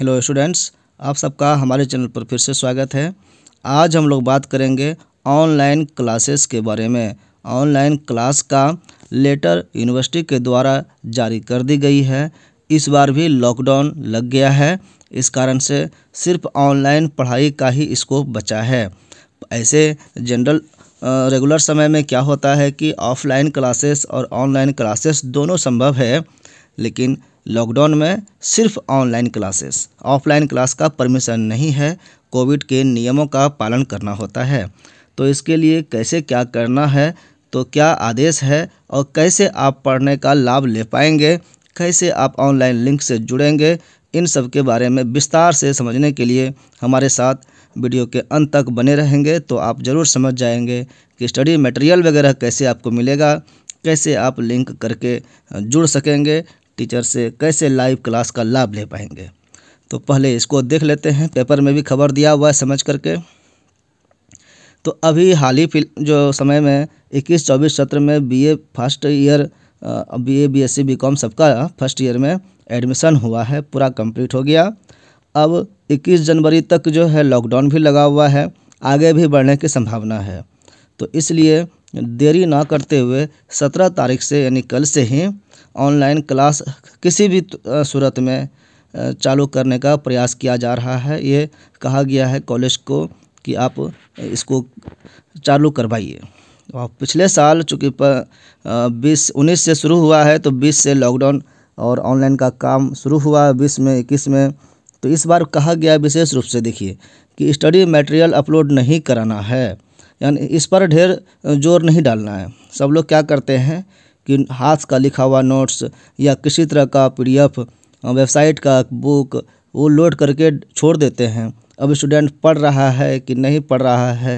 hello students आप सबका हमारे चैनल पर फिर से स्वागत है आज हम लोग बात करेंगे ऑनलाइन क्लासेस के बारे में ऑनलाइन क्लास का लेटर यूनिवर्सिटी के द्वारा जारी कर दी गई है इस बार भी लॉकडाउन लग गया है इस कारण से सिर्फ ऑनलाइन पढ़ाई का ही स्कोप बचा है ऐसे जनरल रेगुलर समय में क्या होता है कि ऑफलाइन क्लासेस और ऑनलाइन क्लासेस दोनों संभव है लेकिन लॉकडाउन में सिर्फ ऑनलाइन क्लासेस ऑफलाइन क्लास का परमिशन नहीं है कोविड के नियमों का पालन करना होता है तो इसके लिए कैसे क्या करना है तो क्या आदेश है और कैसे आप पढ़ने का लाभ ले पाएंगे कैसे आप ऑनलाइन लिंक से जुड़ेंगे इन सब के बारे में विस्तार से समझने के लिए हमारे साथ वीडियो के अंत तक बने रहेंगे तो आप ज़रूर समझ जाएंगे कि स्टडी मटेरियल वगैरह कैसे आपको मिलेगा कैसे आप लिंक करके जुड़ सकेंगे टीचर से कैसे लाइव क्लास का लाभ ले पाएंगे तो पहले इसको देख लेते हैं पेपर में भी खबर दिया हुआ है समझ करके तो अभी हाल ही जो समय में इक्कीस चौबीस सत्र में BA first year BA BSc BCom सबका फर्स्ट ईयर में एडमिशन हुआ है पूरा कंप्लीट हो गया अब 21 जनवरी तक जो है लॉकडाउन भी लगा हुआ है आगे भी बढ़ने की संभावना है तो इसलिए देरी ना करते हुए सत्रह तारीख से यानी कल से ही ऑनलाइन क्लास किसी भी सूरत में चालू करने का प्रयास किया जा रहा है ये कहा गया है कॉलेज को कि आप इसको चालू करवाइए और पिछले साल चूँकि बीस उन्नीस से शुरू हुआ है तो बीस से लॉकडाउन और ऑनलाइन का काम शुरू हुआ बीस में इक्कीस में तो इस बार कहा गया है विशेष रूप से देखिए कि स्टडी मटेरियल अपलोड नहीं कराना है यानी इस पर ढेर जोर नहीं डालना है सब लोग क्या करते हैं कि हाथ का लिखा हुआ नोट्स या किसी तरह का पीडीएफ वेबसाइट का बुक वो लोड करके छोड़ देते हैं अब स्टूडेंट पढ़ रहा है कि नहीं पढ़ रहा है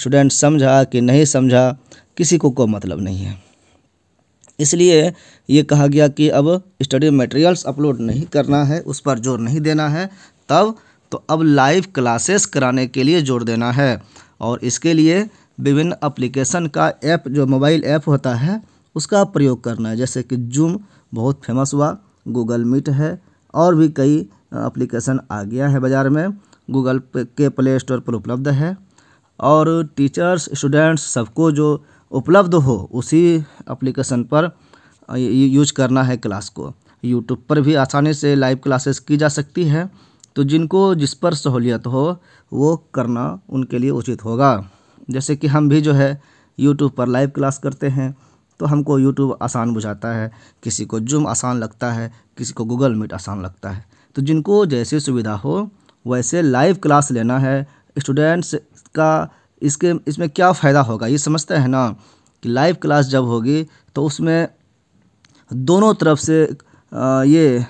स्टूडेंट समझा कि नहीं समझा किसी को कोई मतलब नहीं है इसलिए ये कहा गया कि अब स्टडी मटेरियल्स अपलोड नहीं करना है उस पर जोर नहीं देना है तब तो अब लाइव क्लासेस कराने के लिए जोर देना है और इसके लिए विभिन्न अप्लीकेशन का ऐप जो मोबाइल ऐप होता है उसका प्रयोग करना है जैसे कि जूम बहुत फेमस हुआ गूगल मीट है और भी कई एप्लीकेशन आ गया है बाज़ार में गूगल के प्ले स्टोर पर उपलब्ध है और टीचर्स स्टूडेंट्स सबको जो उपलब्ध हो उसी एप्लीकेशन पर यूज करना है क्लास को यूट्यूब पर भी आसानी से लाइव क्लासेस की जा सकती है तो जिनको जिस पर सहूलियत हो वो करना उनके लिए उचित होगा जैसे कि हम भी जो है यूट्यूब पर लाइव क्लास करते हैं तो हमको यूट्यूब आसान बुझाता है किसी को जूम आसान लगता है किसी को गूगल मीट आसान लगता है तो जिनको जैसे सुविधा हो वैसे लाइव क्लास लेना है स्टूडेंट्स का इसके इसमें क्या फ़ायदा होगा ये समझते हैं ना कि लाइव क्लास जब होगी तो उसमें दोनों तरफ से ये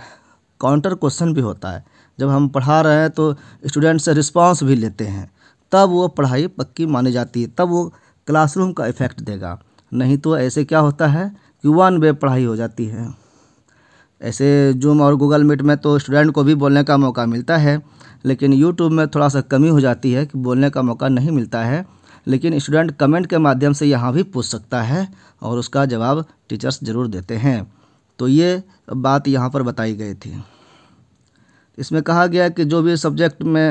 काउंटर क्वेश्चन भी होता है जब हम पढ़ा रहे हैं तो स्टूडेंट से रिस्पांस भी लेते हैं तब वो पढ़ाई पक्की मानी जाती है तब वो क्लासरूम का इफ़ेक्ट देगा नहीं तो ऐसे क्या होता है कि वन वे पढ़ाई हो जाती है ऐसे जूम और गूगल मीट में तो स्टूडेंट को भी बोलने का मौका मिलता है लेकिन यूट्यूब में थोड़ा सा कमी हो जाती है कि बोलने का मौका नहीं मिलता है लेकिन स्टूडेंट कमेंट के माध्यम से यहाँ भी पूछ सकता है और उसका जवाब टीचर्स ज़रूर देते हैं तो ये बात यहाँ पर बताई गई थी इसमें कहा गया कि जो भी सब्जेक्ट में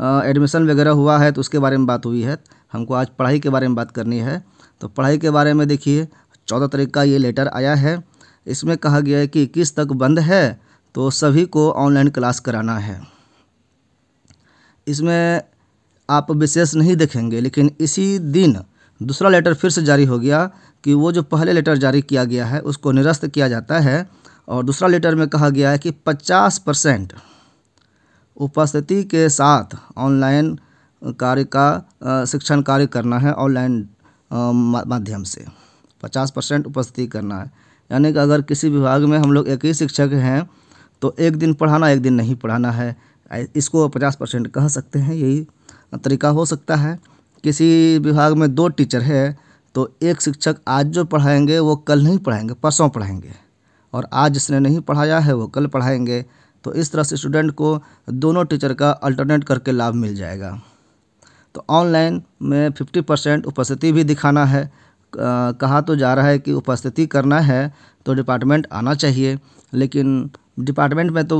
एडमिशन वगैरह हुआ है तो उसके बारे में बात हुई है हमको आज पढ़ाई के बारे में बात करनी है तो पढ़ाई के बारे में देखिए चौदह तारीख का ये लेटर आया है इसमें कहा गया है कि इक्कीस तक बंद है तो सभी को ऑनलाइन क्लास कराना है इसमें आप विशेष नहीं देखेंगे लेकिन इसी दिन दूसरा लेटर फिर से जारी हो गया कि वो जो पहले लेटर जारी किया गया है उसको निरस्त किया जाता है और दूसरा लेटर में कहा गया है कि 50 परसेंट उपस्थिति के साथ ऑनलाइन कार्य का शिक्षण कार्य करना है ऑनलाइन माध्यम से पचास परसेंट उपस्थिति करना है यानी कि अगर किसी विभाग में हम लोग एक ही शिक्षक हैं तो एक दिन पढ़ाना एक दिन नहीं पढ़ाना है इसको पचास परसेंट कह सकते हैं यही तरीका हो सकता है किसी विभाग में दो टीचर है तो एक शिक्षक आज जो पढ़ाएंगे वो कल नहीं पढ़ाएंगे परसों पढ़ाएंगे और आज जिसने नहीं पढ़ाया है वो कल पढ़ाएंगे तो इस तरह से स्टूडेंट को दोनों टीचर का अल्टरनेट करके लाभ मिल जाएगा तो ऑनलाइन में फिफ्टी परसेंट उपस्थिति भी दिखाना है कहा तो जा रहा है कि उपस्थिति करना है तो डिपार्टमेंट आना चाहिए लेकिन डिपार्टमेंट में तो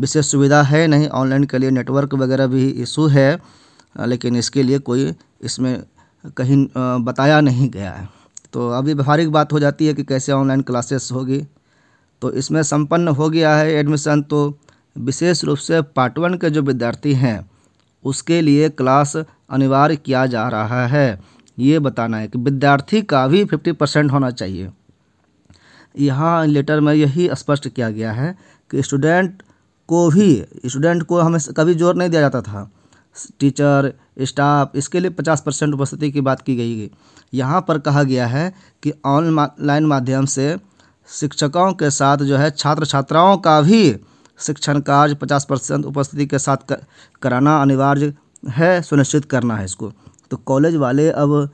विशेष सुविधा है नहीं ऑनलाइन के लिए नेटवर्क वगैरह भी इशू है लेकिन इसके लिए कोई इसमें कहीं बताया नहीं गया है तो अभी व्यवहारिक बात हो जाती है कि कैसे ऑनलाइन क्लासेस होगी तो इसमें संपन्न हो गया है एडमिशन तो विशेष रूप से पार्ट वन के जो विद्यार्थी हैं उसके लिए क्लास अनिवार्य किया जा रहा है ये बताना है कि विद्यार्थी का भी फिफ्टी परसेंट होना चाहिए यहाँ लेटर में यही स्पष्ट किया गया है कि स्टूडेंट को भी स्टूडेंट को हमें कभी जोर नहीं दिया जाता था टीचर स्टाफ इसके लिए पचास परसेंट उपस्थिति की बात की गई यहाँ पर कहा गया है कि ऑनलाइन माध्यम से शिक्षकों के साथ जो है छात्र छात्राओं का भी शिक्षण कार्य पचास परसेंट उपस्थिति के साथ कराना अनिवार्य है सुनिश्चित करना है इसको तो कॉलेज वाले अब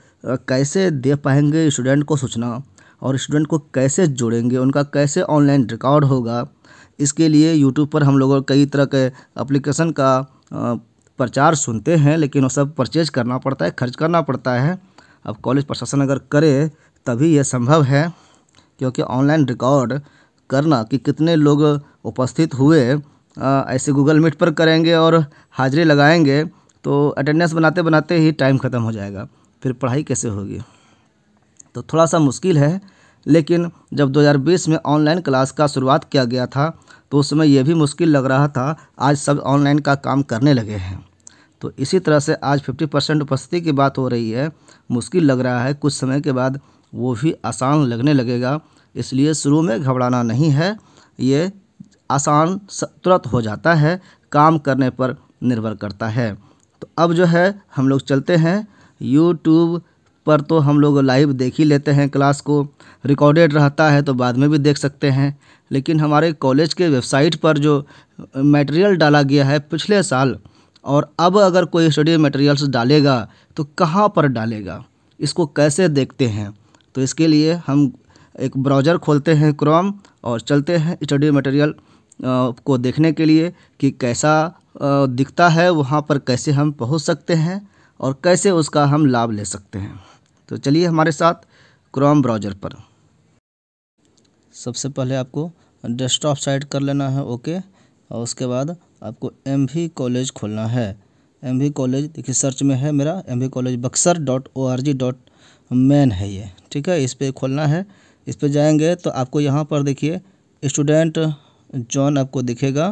कैसे दे पाएंगे स्टूडेंट को सूचना और स्टूडेंट को कैसे जोड़ेंगे उनका कैसे ऑनलाइन रिकॉर्ड होगा इसके लिए यूट्यूब पर हम लोग कई तरह के अप्लीकेशन का प्रचार सुनते हैं लेकिन वो सब परचेज करना पड़ता है खर्च करना पड़ता है अब कॉलेज प्रशासन अगर करे तभी यह संभव है क्योंकि ऑनलाइन रिकॉर्ड करना कि कितने लोग उपस्थित हुए ऐसे गूगल मीट पर करेंगे और हाजिरी लगाएंगे तो अटेंडेंस बनाते बनाते ही टाइम ख़त्म हो जाएगा फिर पढ़ाई कैसे होगी तो थोड़ा सा मुश्किल है लेकिन जब 2020 में ऑनलाइन क्लास का शुरुआत किया गया था तो उस समय यह भी मुश्किल लग रहा था आज सब ऑनलाइन का काम करने लगे हैं तो इसी तरह से आज 50 परसेंट उपस्थिति की बात हो रही है मुश्किल लग रहा है कुछ समय के बाद वो भी आसान लगने लगेगा इसलिए शुरू में घबराना नहीं है ये आसान तुरंत हो जाता है काम करने पर निर्भर करता है तो अब जो है हम लोग चलते हैं यूट्यूब पर तो हम लोग लाइव देख ही लेते हैं क्लास को रिकॉर्डेड रहता है तो बाद में भी देख सकते हैं लेकिन हमारे कॉलेज के वेबसाइट पर जो मटेरियल डाला गया है पिछले साल और अब अगर कोई स्टडी मटेरियल्स डालेगा तो कहाँ पर डालेगा इसको कैसे देखते हैं तो इसके लिए हम एक ब्राउज़र खोलते हैं क्रोम और चलते हैं स्टडी मटेरियल को देखने के लिए कि कैसा दिखता है वहाँ पर कैसे हम पहुँच सकते हैं और कैसे उसका हम लाभ ले सकते हैं तो चलिए हमारे साथ क्रोम ब्राउज़र पर सबसे पहले आपको डेस्कटॉप साइड कर लेना है ओके और उसके बाद आपको एम वी कॉलेज खोलना है एम वी कॉलेज देखिए सर्च में है मेरा M V college Buxar dot O R G dot main है ये ठीक है इस पर खोलना है इस पर जाएंगे तो आपको यहाँ पर देखिए स्टूडेंट जॉन आपको दिखेगा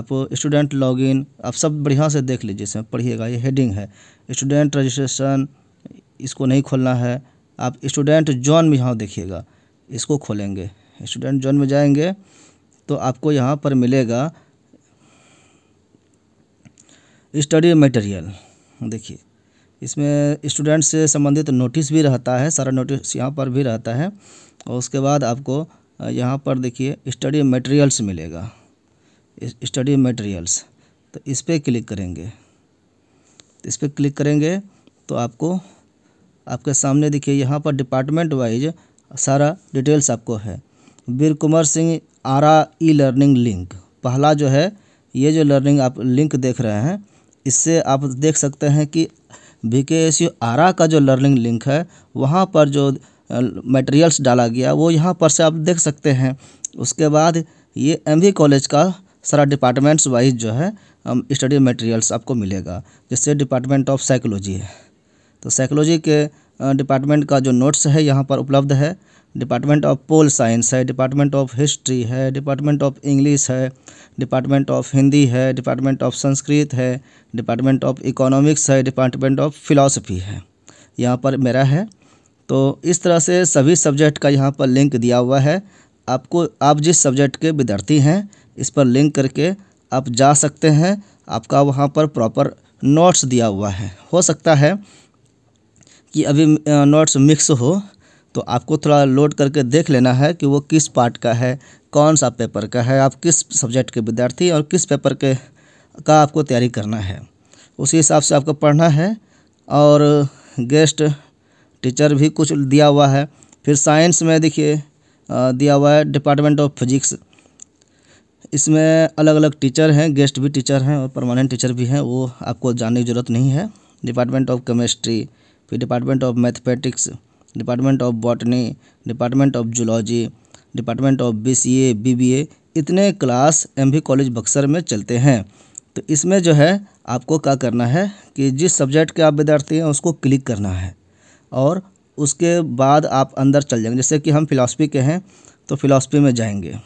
आप स्टूडेंट लॉगिन आप सब बढ़िया से देख लीजिए इसमें पढ़िएगा ये हेडिंग है स्टूडेंट रजिस्ट्रेशन इसको नहीं खोलना है आप स्टूडेंट जॉन में यहाँ देखिएगा इसको खोलेंगे स्टूडेंट जॉन में जाएंगे तो आपको यहाँ पर मिलेगा स्टडी मटेरियल देखिए इसमें स्टूडेंट से संबंधित नोटिस भी रहता है सारा नोटिस यहाँ पर भी रहता है और उसके बाद आपको यहाँ पर देखिए स्टडी मटेरियल्स मिलेगा स्टडी मटेरियल्स तो इस पर क्लिक करेंगे तो इस पर क्लिक करेंगे तो आपको आपके सामने देखिए यहाँ पर डिपार्टमेंट वाइज सारा डिटेल्स आपको है Veer Kumar Singh Ara e learning link पहला जो है ये जो लर्निंग आप लिंक देख रहे हैं इससे आप देख सकते हैं कि वी के एस यू आरा का जो लर्निंग लिंक है वहाँ पर जो मटेरियल्स डाला गया वो यहाँ पर से आप देख सकते हैं उसके बाद ये एम कॉलेज का सारा डिपार्टमेंट्स वाइज जो है स्टडी मटेरियल्स आपको मिलेगा जैसे डिपार्टमेंट ऑफ साइकोलॉजी है तो साइकोलॉजी के डिपार्टमेंट का जो नोट्स है यहाँ पर उपलब्ध है डिपार्टमेंट ऑफ पोल साइंस है डिपार्टमेंट ऑफ हिस्ट्री है डिपार्टमेंट ऑफ इंग्लिश है डिपार्टमेंट ऑफ हिंदी है डिपार्टमेंट ऑफ संस्कृत है डिपार्टमेंट ऑफ इकोनॉमिक्स है डिपार्टमेंट ऑफ फ़िलासफ़ी है यहाँ पर मेरा है तो इस तरह से सभी सब्जेक्ट का यहाँ पर लिंक दिया हुआ है आपको आप जिस सब्जेक्ट के विद्यार्थी हैं इस पर लिंक करके आप जा सकते हैं आपका वहाँ पर प्रॉपर नोट्स दिया हुआ है हो सकता है कि अभी नोट्स मिक्स हो तो आपको थोड़ा लोड करके देख लेना है कि वो किस पार्ट का है कौन सा पेपर का है आप किस सब्जेक्ट के विद्यार्थी और किस पेपर के का आपको तैयारी करना है उसी हिसाब से आपको पढ़ना है और गेस्ट टीचर भी कुछ दिया हुआ है फिर साइंस में देखिए दिया हुआ है डिपार्टमेंट ऑफ फिजिक्स इसमें अलग अलग टीचर हैं गेस्ट भी टीचर हैं और परमानेंट टीचर भी हैं वो आपको जानने की ज़रूरत नहीं है डिपार्टमेंट ऑफ केमिस्ट्री फिर department of mathematics department of botany department of zoology department of B C A B B A इतने class M B college Buxar में चलते हैं तो इसमें जो है आपको क्या करना है कि जिस सब्जेक्ट के आप विद्यार्थी हैं उसको क्लिक करना है और उसके बाद आप अंदर चल जाएंगे जैसे कि हम फिलासफ़ी के हैं तो फिलासफ़ी में जाएंगे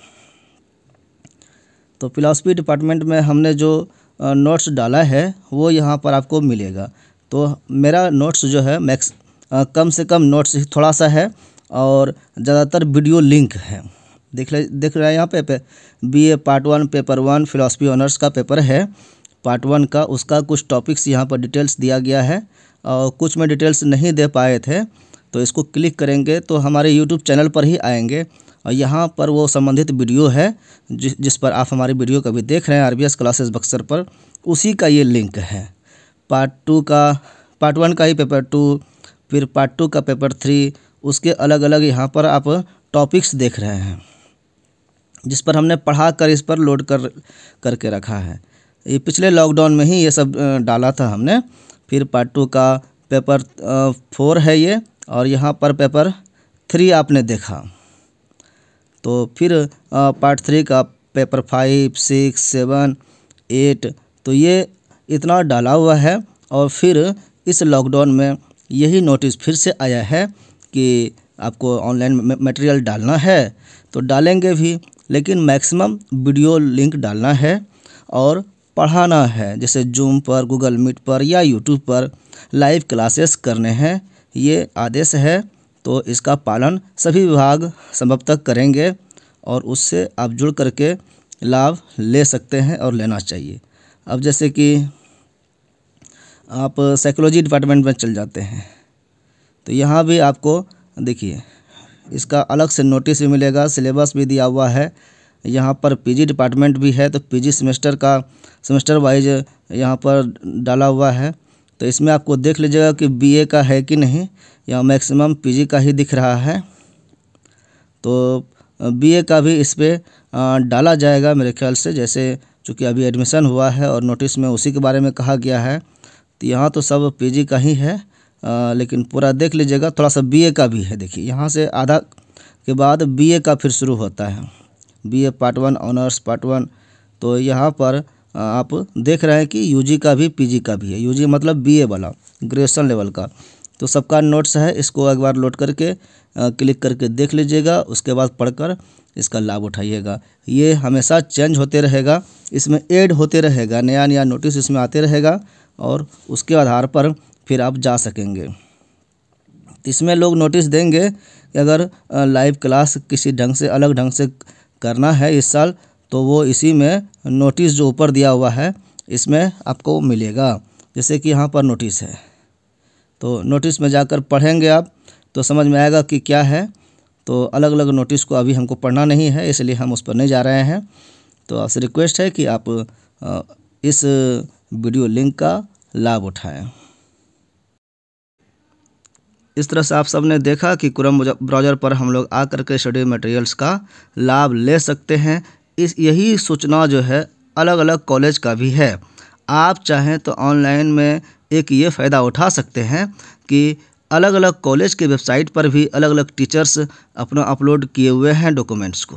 तो फिलासफ़ी डिपार्टमेंट में हमने जो नोट्स डाला है वो यहाँ पर आपको मिलेगा तो मेरा नोट्स जो है मैक्स कम से कम नोट्स थोड़ा सा है और ज़्यादातर वीडियो लिंक है देख ले देख रहे हैं यहाँ पे, B A part one paper one philosophy honours का पेपर है पार्ट वन का उसका कुछ टॉपिक्स यहाँ पर डिटेल्स दिया गया है और कुछ में डिटेल्स नहीं दे पाए थे तो इसको क्लिक करेंगे तो हमारे यूट्यूब चैनल पर ही आएंगे और यहाँ पर वो संबंधित वीडियो है जिस जिस पर आप हमारी वीडियो कभी देख रहे हैं आर क्लासेस बक्सर पर उसी का ये लिंक है पार्ट टू का पार्ट वन का ही पेपर टू फिर पार्ट टू का पेपर थ्री उसके अलग अलग यहाँ पर आप टॉपिक्स देख रहे हैं जिस पर हमने पढ़ा कर इस पर लोड कर करके रखा है ये पिछले लॉकडाउन में ही ये सब डाला था हमने फिर पार्ट टू का पेपर फोर है ये और यहाँ पर पेपर थ्री आपने देखा तो फिर पार्ट थ्री का paper five six seven eight तो ये इतना डाला हुआ है और फिर इस लॉकडाउन में यही नोटिस फिर से आया है कि आपको ऑनलाइन मटेरियल डालना है तो डालेंगे भी लेकिन मैक्सिमम वीडियो लिंक डालना है और पढ़ाना है जैसे जूम पर गूगल मीट पर या यूट्यूब पर लाइव क्लासेस करने हैं ये आदेश है तो इसका पालन सभी विभाग संभव तक करेंगे और उससे आप जुड़ करके लाभ ले सकते हैं और लेना चाहिए अब जैसे कि आप साइकोलॉजी डिपार्टमेंट में चल जाते हैं तो यहाँ भी आपको देखिए इसका अलग से नोटिस भी मिलेगा सिलेबस भी दिया हुआ है यहाँ पर पीजी डिपार्टमेंट भी है तो पीजी सेमेस्टर का सेमेस्टर वाइज यहाँ पर डाला हुआ है तो इसमें आपको देख लीजिएगा कि बीए का है कि नहीं या मैक्सिमम पीजी का ही दिख रहा है तो बीए का भी इस पर डाला जाएगा मेरे ख्याल से जैसे चूँकि अभी एडमिशन हुआ है और नोटिस में उसी के बारे में कहा गया है तो यहाँ तो सब पीजी का ही है आ, लेकिन पूरा देख लीजिएगा थोड़ा सा बीए का भी है देखिए यहाँ से आधा के बाद बीए का फिर शुरू होता है BA part one honours part one तो यहाँ पर आप देख रहे हैं कि यूजी का भी पीजी का भी है यूजी मतलब बीए वाला ग्रेजुएसन लेवल का तो सबका नोट्स है इसको एक बार लोड करके आ, क्लिक करके देख लीजिएगा उसके बाद पढ़कर इसका लाभ उठाइएगा ये हमेशा चेंज होते रहेगा इसमें ऐड होते रहेगा नया नया नोटिस इसमें आते रहेगा और उसके आधार पर फिर आप जा सकेंगे इसमें लोग नोटिस देंगे कि अगर लाइव क्लास किसी ढंग से अलग ढंग से करना है इस साल तो वो इसी में नोटिस जो ऊपर दिया हुआ है इसमें आपको मिलेगा जैसे कि यहाँ पर नोटिस है तो नोटिस में जाकर पढ़ेंगे आप तो समझ में आएगा कि क्या है तो अलग अलग नोटिस को अभी हमको पढ़ना नहीं है इसलिए हम उस पर नहीं जा रहे हैं तो आपसे रिक्वेस्ट है कि आप इस वीडियो लिंक का लाभ उठाएं इस तरह से आप सबने देखा कि क्रम ब्राउज़र पर हम लोग आ करके स्टडी मटेरियल्स का लाभ ले सकते हैं इस यही सूचना जो है अलग अलग कॉलेज का भी है आप चाहें तो ऑनलाइन में एक ये फ़ायदा उठा सकते हैं कि अलग अलग कॉलेज के वेबसाइट पर भी अलग अलग टीचर्स अपना अपलोड किए हुए हैं डॉक्यूमेंट्स को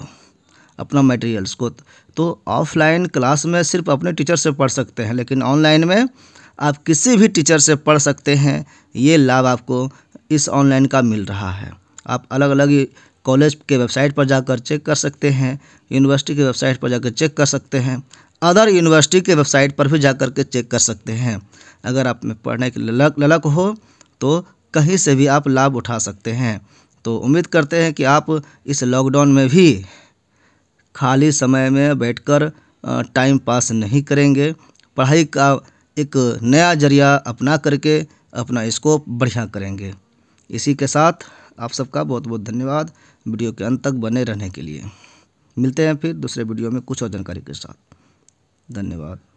अपना मटेरियल्स को तो ऑफलाइन क्लास में सिर्फ अपने टीचर से पढ़ सकते हैं लेकिन ऑनलाइन में आप किसी भी टीचर से पढ़ सकते हैं ये लाभ आपको इस ऑनलाइन का मिल रहा है आप अलग अलग कॉलेज के वेबसाइट पर जाकर चेक कर सकते हैं यूनिवर्सिटी के वेबसाइट पर जाकर चेक कर सकते हैं अदर यूनिवर्सिटी के वेबसाइट पर भी जाकर के चेक कर सकते हैं अगर आप में पढ़ने की ललक ललक हो तो कहीं से भी आप लाभ उठा सकते हैं तो उम्मीद करते हैं कि आप इस लॉकडाउन में भी खाली समय में बैठकर टाइम पास नहीं करेंगे पढ़ाई का एक नया जरिया अपना करके अपना स्कोप बढ़िया करेंगे इसी के साथ आप सबका बहुत बहुत धन्यवाद वीडियो के अंत तक बने रहने के लिए मिलते हैं फिर दूसरे वीडियो में कुछ और जानकारी के साथ धन्यवाद